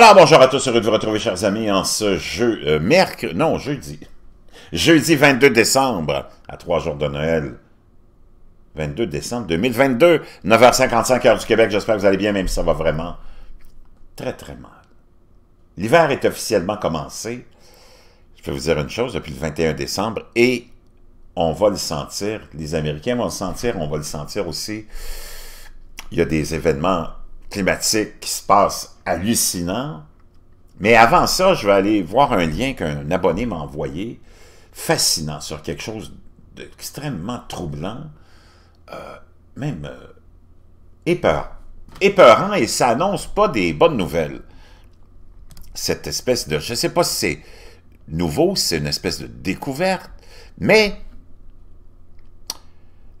Alors bonjour à tous, heureux de vous retrouver chers amis en ce jeu euh, mercre non, jeudi. Jeudi 22 décembre, à trois jours de Noël. 22 décembre 2022, 9h55 heure du Québec. J'espère que vous allez bien, même si ça va vraiment très très mal. L'hiver est officiellement commencé. Je peux vous dire une chose, depuis le 21 décembre, et on va le sentir, les Américains vont le sentir, on va le sentir aussi. Il y a des événements climatique qui se passe hallucinant. Mais avant ça, je vais aller voir un lien qu'un abonné m'a envoyé, fascinant, sur quelque chose d'extrêmement troublant, euh, même euh, épeurant. Épeurant, et ça annonce pas des bonnes nouvelles. Cette espèce de, je sais pas si c'est nouveau, c'est une espèce de découverte, mais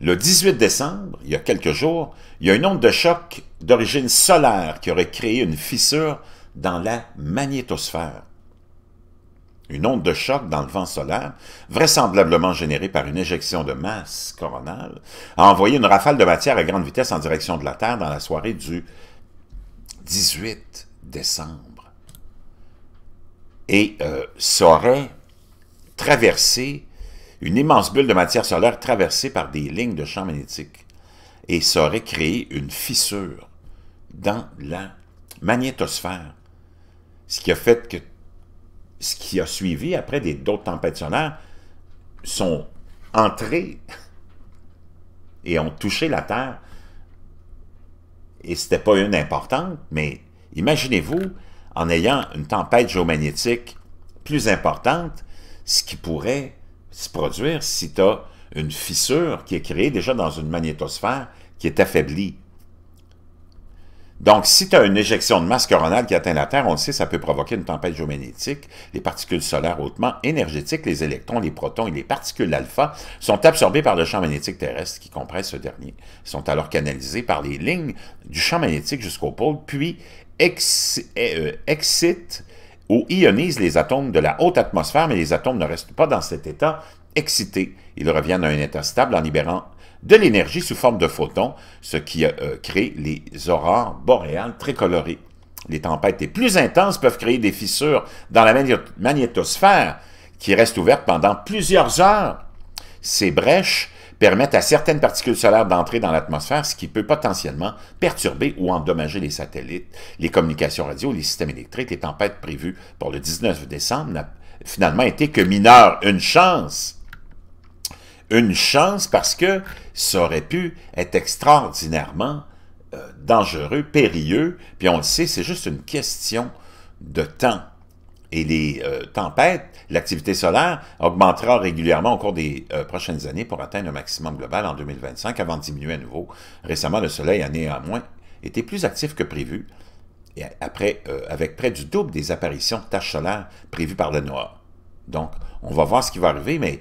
le 18 décembre, il y a quelques jours, il y a une onde de choc d'origine solaire qui aurait créé une fissure dans la magnétosphère. Une onde de choc dans le vent solaire, vraisemblablement générée par une éjection de masse coronale, a envoyé une rafale de matière à grande vitesse en direction de la Terre dans la soirée du 18 décembre. Et s'aurait euh, ça traversé une immense bulle de matière solaire traversée par des lignes de champ magnétique. Et ça aurait créé une fissure dans la magnétosphère. Ce qui a fait que ce qui a suivi après des d'autres tempêtes solaires sont entrées et ont touché la Terre. Et ce n'était pas une importante, mais imaginez-vous, en ayant une tempête géomagnétique plus importante, ce qui pourrait se produire si tu as une fissure qui est créée déjà dans une magnétosphère qui est affaiblie. Donc, si tu as une éjection de masse coronale qui atteint la Terre, on le sait, ça peut provoquer une tempête géomagnétique. Les particules solaires hautement énergétiques, les électrons, les protons et les particules alpha sont absorbées par le champ magnétique terrestre qui compresse ce dernier. Ils sont alors canalisés par les lignes du champ magnétique jusqu'au pôle, puis euh, excitent où ionisent les atomes de la haute atmosphère, mais les atomes ne restent pas dans cet état excité. Ils reviennent à un état stable en libérant de l'énergie sous forme de photons, ce qui euh, euh, crée les aurores boréales très colorées. Les tempêtes les plus intenses peuvent créer des fissures dans la magnétosphère qui restent ouvertes pendant plusieurs heures. Ces brèches permettent à certaines particules solaires d'entrer dans l'atmosphère, ce qui peut potentiellement perturber ou endommager les satellites, les communications radio, les systèmes électriques. Les tempêtes prévues pour le 19 décembre n'a finalement été que mineure. Une chance une chance parce que ça aurait pu être extraordinairement euh, dangereux, périlleux, puis on le sait, c'est juste une question de temps et les euh, tempêtes, l'activité solaire augmentera régulièrement au cours des euh, prochaines années pour atteindre un maximum global en 2025 avant de diminuer à nouveau. Récemment, le Soleil a néanmoins été plus actif que prévu, après, euh, avec près du double des apparitions de taches solaires prévues par le noir. Donc, on va voir ce qui va arriver, mais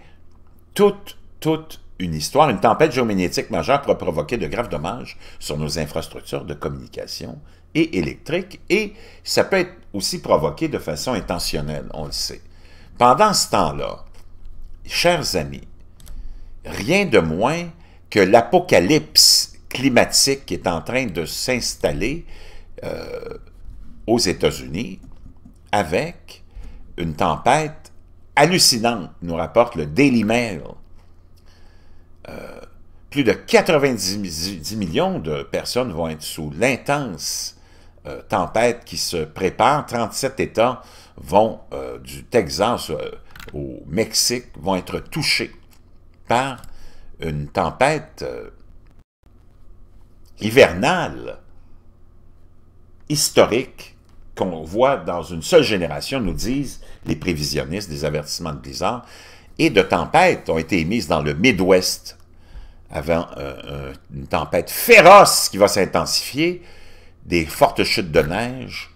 toute, toute une histoire, une tempête géomagnétique majeure pourrait provoquer de graves dommages sur nos infrastructures de communication et électriques, et ça peut être aussi provoquée de façon intentionnelle, on le sait. Pendant ce temps-là, chers amis, rien de moins que l'apocalypse climatique qui est en train de s'installer euh, aux États-Unis avec une tempête hallucinante, nous rapporte le Daily Mail. Euh, plus de 90 millions de personnes vont être sous l'intense euh, tempête qui se prépare. 37 États vont, euh, du Texas euh, au Mexique, vont être touchés par une tempête hivernale historique qu'on voit dans une seule génération, nous disent les prévisionnistes des avertissements de blizzard, et de tempêtes ont été émises dans le Midwest avant une tempête féroce qui va s'intensifier des fortes chutes de neige,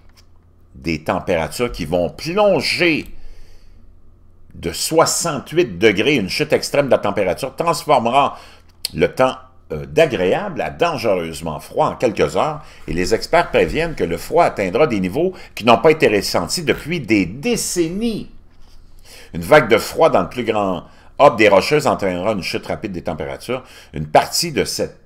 des températures qui vont plonger de 68 degrés, une chute extrême de la température, transformera le temps euh, d'agréable à dangereusement froid en quelques heures, et les experts préviennent que le froid atteindra des niveaux qui n'ont pas été ressentis depuis des décennies. Une vague de froid dans le plus grand hub des Rocheuses entraînera une chute rapide des températures. Une partie de cette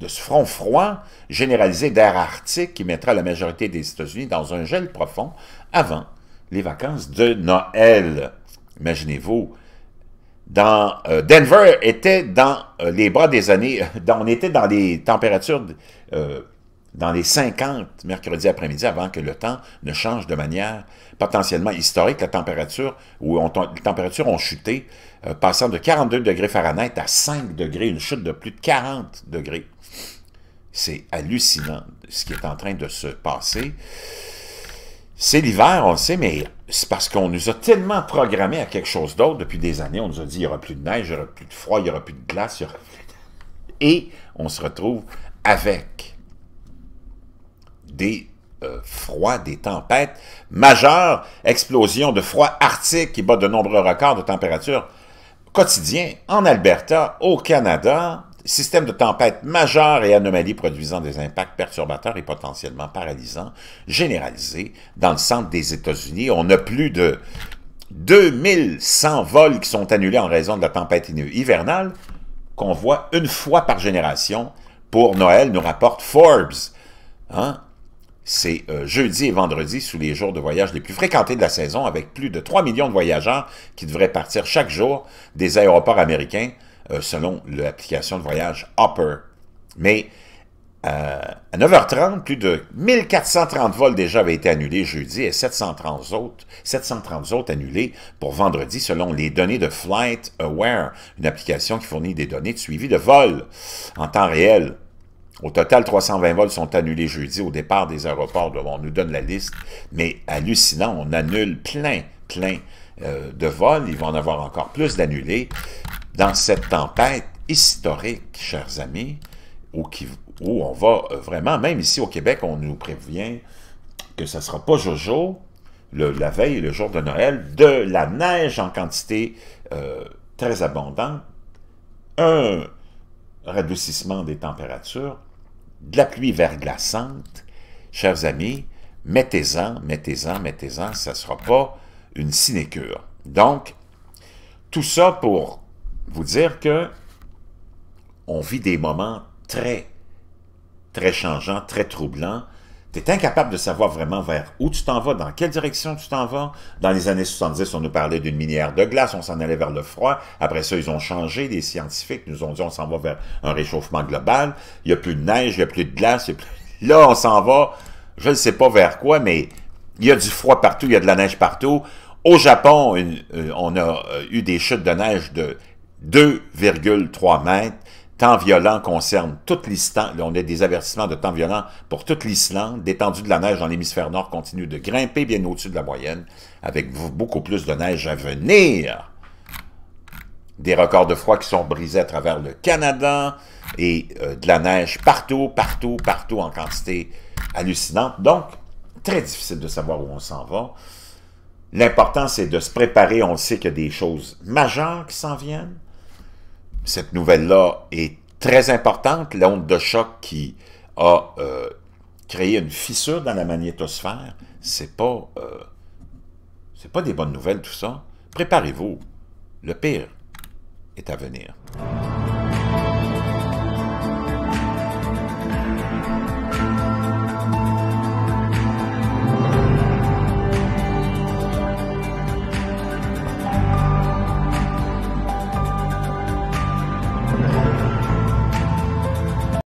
de ce front froid généralisé d'air arctique qui mettra la majorité des États-Unis dans un gel profond avant les vacances de Noël. Imaginez-vous, dans euh, Denver était dans euh, les bras des années, on était dans les températures euh, dans les 50 mercredi après-midi avant que le temps ne change de manière potentiellement historique. La température où on, les températures ont chuté, passant de 42 degrés Fahrenheit à 5 degrés, une chute de plus de 40 degrés. C'est hallucinant ce qui est en train de se passer. C'est l'hiver, on le sait, mais c'est parce qu'on nous a tellement programmé à quelque chose d'autre depuis des années. On nous a dit, il n'y aura plus de neige, il n'y aura plus de froid, il n'y aura plus de glace, Et on se retrouve avec des euh, froids, des tempêtes majeures, explosion de froid arctique qui bat de nombreux records de température quotidien en Alberta, au Canada, système de tempête majeure et anomalies produisant des impacts perturbateurs et potentiellement paralysants généralisés dans le centre des États-Unis. On a plus de 2100 vols qui sont annulés en raison de la tempête hivernale qu'on voit une fois par génération pour Noël, nous rapporte Forbes. Hein? C'est euh, jeudi et vendredi sous les jours de voyage les plus fréquentés de la saison avec plus de 3 millions de voyageurs qui devraient partir chaque jour des aéroports américains euh, selon l'application de voyage Hopper. Mais euh, à 9h30, plus de 1430 vols déjà avaient été annulés jeudi et 730 autres, 730 autres annulés pour vendredi selon les données de Flight Aware, une application qui fournit des données de suivi de vols en temps réel. Au total, 320 vols sont annulés jeudi au départ des aéroports. On nous donne la liste, mais hallucinant, on annule plein, plein euh, de vols. Il va en avoir encore plus d'annulés dans cette tempête historique, chers amis, où, où on va euh, vraiment, même ici au Québec, on nous prévient que ce ne sera pas Jojo, le, la veille, le jour de Noël, de la neige en quantité euh, très abondante, un radoucissement des températures, de la pluie verglaçante. Chers amis, mettez-en, mettez-en, mettez-en, ça ne sera pas une sinécure. Donc, tout ça pour vous dire que on vit des moments très, très changeants, très troublants. Tu es incapable de savoir vraiment vers où tu t'en vas, dans quelle direction tu t'en vas. Dans les années 70, on nous parlait d'une minière de glace, on s'en allait vers le froid. Après ça, ils ont changé, les scientifiques nous ont dit on s'en va vers un réchauffement global. Il n'y a plus de neige, il n'y a plus de glace. Là, on s'en va, je ne sais pas vers quoi, mais il y a du froid partout, il y a de la neige partout. Au Japon, euh, on a euh, eu des chutes de neige de 2,3 mètres. Temps violent concerne toute l'Islande. On a des avertissements de temps violent pour toute l'Islande. L'étendue de la neige dans l'hémisphère nord continue de grimper bien au-dessus de la moyenne, avec beaucoup plus de neige à venir. Des records de froid qui sont brisés à travers le Canada et euh, de la neige partout, partout, partout en quantité hallucinante. Donc, très difficile de savoir où on s'en va. L'important, c'est de se préparer. On sait qu'il y a des choses majeures qui s'en viennent cette nouvelle-là est très importante, l'onde de choc qui a euh, créé une fissure dans la magnétosphère, c'est pas, euh, pas des bonnes nouvelles tout ça. Préparez-vous, le pire est à venir.